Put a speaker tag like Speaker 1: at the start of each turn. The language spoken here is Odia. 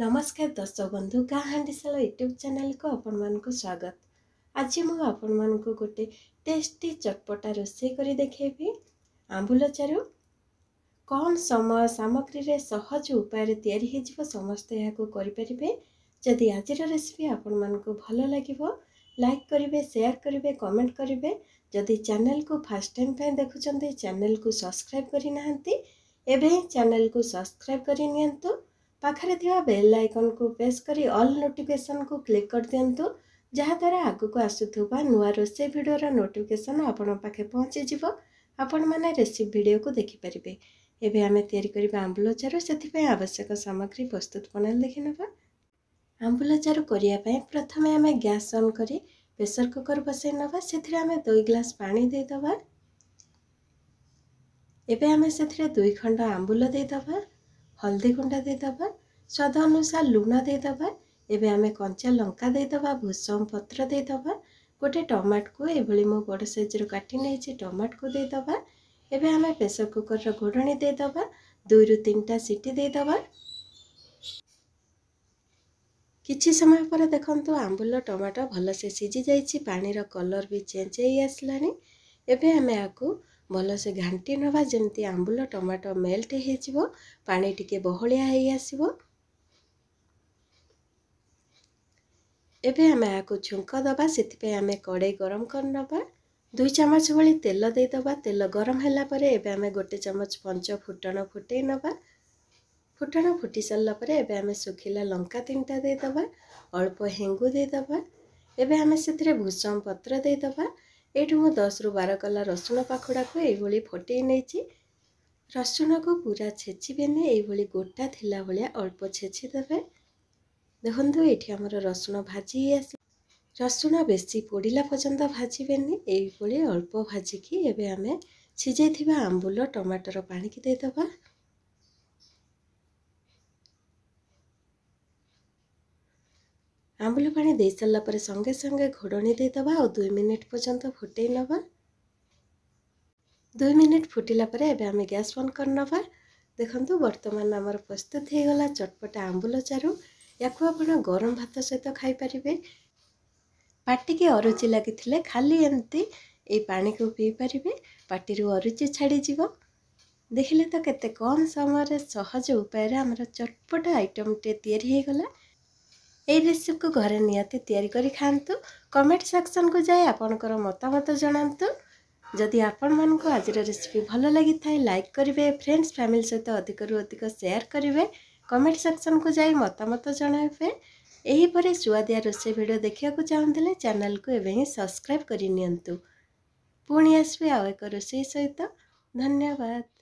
Speaker 1: ନମସ୍କାର ଦର୍ଶକ ବନ୍ଧୁ ଗାଁ ହାଣ୍ଡି ଶାଳ ୟୁଟ୍ୟୁବ୍ ଚ୍ୟାନେଲ୍କୁ ଆପଣମାନଙ୍କୁ ସ୍ୱାଗତ ଆଜି ମୁଁ ଆପଣମାନଙ୍କୁ ଗୋଟେ ଟେଷ୍ଟି ଚଟପଟା ରୋଷେଇ କରି ଦେଖାଇବି ଆମ୍ବୁଲ ଚାରୁ କମ୍ ସମୟ ସାମଗ୍ରୀରେ ସହଜ ଉପାୟରେ ତିଆରି ହୋଇଯିବ ସମସ୍ତେ ଏହାକୁ କରିପାରିବେ ଯଦି ଆଜିର ରେସିପି ଆପଣମାନଙ୍କୁ ଭଲ ଲାଗିବ ଲାଇକ୍ କରିବେ ସେୟାର୍ କରିବେ କମେଣ୍ଟ କରିବେ ଯଦି ଚ୍ୟାନେଲ୍କୁ ଫାର୍ଷ୍ଟ ଟାଇମ୍ ପାଇଁ ଦେଖୁଛନ୍ତି ଚ୍ୟାନେଲ୍କୁ ସବସ୍କ୍ରାଇବ୍ କରିନାହାନ୍ତି ଏବେ ଚ୍ୟାନେଲ୍କୁ ସବସ୍କ୍ରାଇବ୍ କରିନିଅନ୍ତୁ ପାଖରେ ଥିବା ବେଲ୍ ଆଇକନ୍କୁ ପ୍ରେସ୍ କରି ଅଲ୍ ନୋଟିଫିକେସନ୍କୁ କ୍ଲିକ୍ କରିଦିଅନ୍ତୁ ଯାହାଦ୍ୱାରା ଆଗକୁ ଆସୁଥିବା ନୂଆ ରୋଷେଇ ଭିଡ଼ିଓର ନୋଟିଫିକେସନ୍ ଆପଣଙ୍କ ପାଖେ ପହଞ୍ଚିଯିବ ଆପଣମାନେ ରେସିପି ଭିଡ଼ିଓକୁ ଦେଖିପାରିବେ ଏବେ ଆମେ ତିଆରି କରିବା ଆମ୍ବୁଲଚାରୁ ସେଥିପାଇଁ ଆବଶ୍ୟକ ସାମଗ୍ରୀ ପ୍ରସ୍ତୁତ ପ୍ରଣାଳୀ ଦେଖିନେବା ଆମ୍ବୁଲଚାରୁ କରିବା ପାଇଁ ପ୍ରଥମେ ଆମେ ଗ୍ୟାସ୍ ଅନ୍ କରି ପ୍ରେସର୍ କୁକର୍ ବସାଇ ନେବା ସେଥିରେ ଆମେ ଦୁଇ ଗ୍ଲାସ୍ ପାଣି ଦେଇଦେବା ଏବେ ଆମେ ସେଥିରେ ଦୁଇ ଖଣ୍ଡ ଆମ୍ବୁଲ ଦେଇଦେବା ହଳଦୀ ଗୁଣ୍ଡ ଦେଇଦେବା ସ୍ୱାଦ ଅନୁସାରେ ଲୁଣ ଦେଇଦେବା ଏବେ ଆମେ କଞ୍ଚା ଲଙ୍କା ଦେଇଦେବା ଭୂଷମ ପତ୍ର ଦେଇଦେବା ଗୋଟେ ଟମାଟୋକୁ ଏଭଳି ମୁଁ ବଡ଼ ସାଇଜ୍ରୁ କାଟି ନେଇଛି ଟମାଟୋକୁ ଦେଇଦେବା ଏବେ ଆମେ ପ୍ରେସର୍ କୁକର୍ର ଘୋଡ଼ଣୀ ଦେଇଦେବା ଦୁଇରୁ ତିନିଟା ସିଟି ଦେଇଦେବା କିଛି ସମୟ ପରେ ଦେଖନ୍ତୁ ଆମ୍ବୁଲ ଟମାଟୋ ଭଲସେ ସିଝି ଯାଇଛି ପାଣିର କଲର୍ ବି ଚେଞ୍ଜ ହେଇ ଆସିଲାଣି ଏବେ ଆମେ ଆକୁ ଭଲସେ ଘାଣ୍ଟି ନେବା ଯେମିତି ଆମ୍ବୁଲ ଟମାଟୋ ମେଲ୍ଟ ହେଇଯିବ ପାଣି ଟିକେ ବହଳିଆ ହୋଇଆସିବ ଏବେ ଆମେ ଏହାକୁ ଛୁଙ୍କ ଦେବା ସେଥିପାଇଁ ଆମେ କଡ଼େଇ ଗରମ କରିନେବା ଦୁଇ ଚାମଚ ଭଳି ତେଲ ଦେଇଦେବା ତେଲ ଗରମ ହେଲା ପରେ ଏବେ ଆମେ ଗୋଟେ ଚାମଚ ପଞ୍ଚ ଫୁଟଣ ଫୁଟେଇ ନେବା ଫୁଟଣ ଫୁଟି ସାରିଲା ପରେ ଏବେ ଆମେ ଶୁଖିଲା ଲଙ୍କା ତିନିଟା ଦେଇଦେବା ଅଳ୍ପ ହେଙ୍ଗୁ ଦେଇଦେବା ଏବେ ଆମେ ସେଥିରେ ଭୂଷଣ ପତ୍ର ଦେଇଦେବା ଏଇଠୁ ମୁଁ ଦଶରୁ ବାର କଲା ରସୁଣ ପାଖୁଡ଼ାକୁ ଏଇଭଳି ଫଟେଇ ନେଇଛି ରସୁଣକୁ ପୁରା ଛେଚିବେନି ଏଇଭଳି ଗୋଟା ଥିଲା ଭଳିଆ ଅଳ୍ପ ଛେଚି ଦେବେ ଦେଖନ୍ତୁ ଏଇଠି ଆମର ରସୁଣ ଭାଜି ହେଇ ହେଇଆସ ରସୁଣ ବେଶୀ ପୋଡ଼ିଲା ପର୍ଯ୍ୟନ୍ତ ଭାଜିବେନି ଏଇଭଳି ଅଳ୍ପ ଭାଜିକି ଏବେ ଆମେ ସିଝେଇଥିବା ଆମ୍ବୁଲ ଟମାଟର ପାଣିକି ଦେଇଦେବା ଆମ୍ବୁଲ ପାଣି ଦେଇସାରିଲା ପରେ ସଙ୍ଗେ ସଙ୍ଗେ ଘୋଡ଼ଣି ଦେଇଦେବା ଆଉ ଦୁଇ ମିନିଟ୍ ପର୍ଯ୍ୟନ୍ତ ଫୁଟେଇ ନେବା ଦୁଇ ମିନିଟ୍ ଫୁଟିଲା ପରେ ଏବେ ଆମେ ଗ୍ୟାସ୍ ବନ୍ଦ କରିନେବା ଦେଖନ୍ତୁ ବର୍ତ୍ତମାନ ଆମର ପ୍ରସ୍ତୁତ ହୋଇଗଲା ଚଟପଟା ଆମ୍ବୁଲ ଚାରୁ ୟାକୁ ଆପଣ ଗରମ ଭାତ ସହିତ ଖାଇପାରିବେ ପାଟିକି ଅରୁଚି ଲାଗିଥିଲେ ଖାଲି ଏମିତି ଏଇ ପାଣିକୁ ପିଇପାରିବେ ପାଟିରୁ ଅରୁଚି ଛାଡ଼ିଯିବ ଦେଖିଲେ ତ କେତେ କମ୍ ସମୟରେ ସହଜ ଉପାୟରେ ଆମର ଚଟପଟା ଆଇଟମ୍ଟିଏ ତିଆରି ହୋଇଗଲା ଏହି ରେସିପିକୁ ଘରେ ନିହାତି ତିଆରି କରି ଖାଆନ୍ତୁ କମେଣ୍ଟ ସେକ୍ସନକୁ ଯାଇ ଆପଣଙ୍କର ମତାମତ ଜଣାନ୍ତୁ ଯଦି ଆପଣମାନଙ୍କୁ ଆଜିର ରେସିପି ଭଲ ଲାଗିଥାଏ ଲାଇକ୍ କରିବେ ଫ୍ରେଣ୍ଡସ୍ ଫ୍ୟାମିଲି ସହିତ ଅଧିକରୁ ଅଧିକ ସେୟାର କରିବେ କମେଣ୍ଟ ସେକ୍ସନକୁ ଯାଇ ମତାମତ ଜଣାଇବେ ଏହିପରି ସୁଆଦିଆ ରୋଷେଇ ଭିଡ଼ିଓ ଦେଖିବାକୁ ଚାହୁଁଥିଲେ ଚ୍ୟାନେଲକୁ ଏବେ ହିଁ ସବସ୍କ୍ରାଇବ୍ କରିନିଅନ୍ତୁ ପୁଣି ଆସିବେ ଆଉ ଏକ ରୋଷେଇ ସହିତ ଧନ୍ୟବାଦ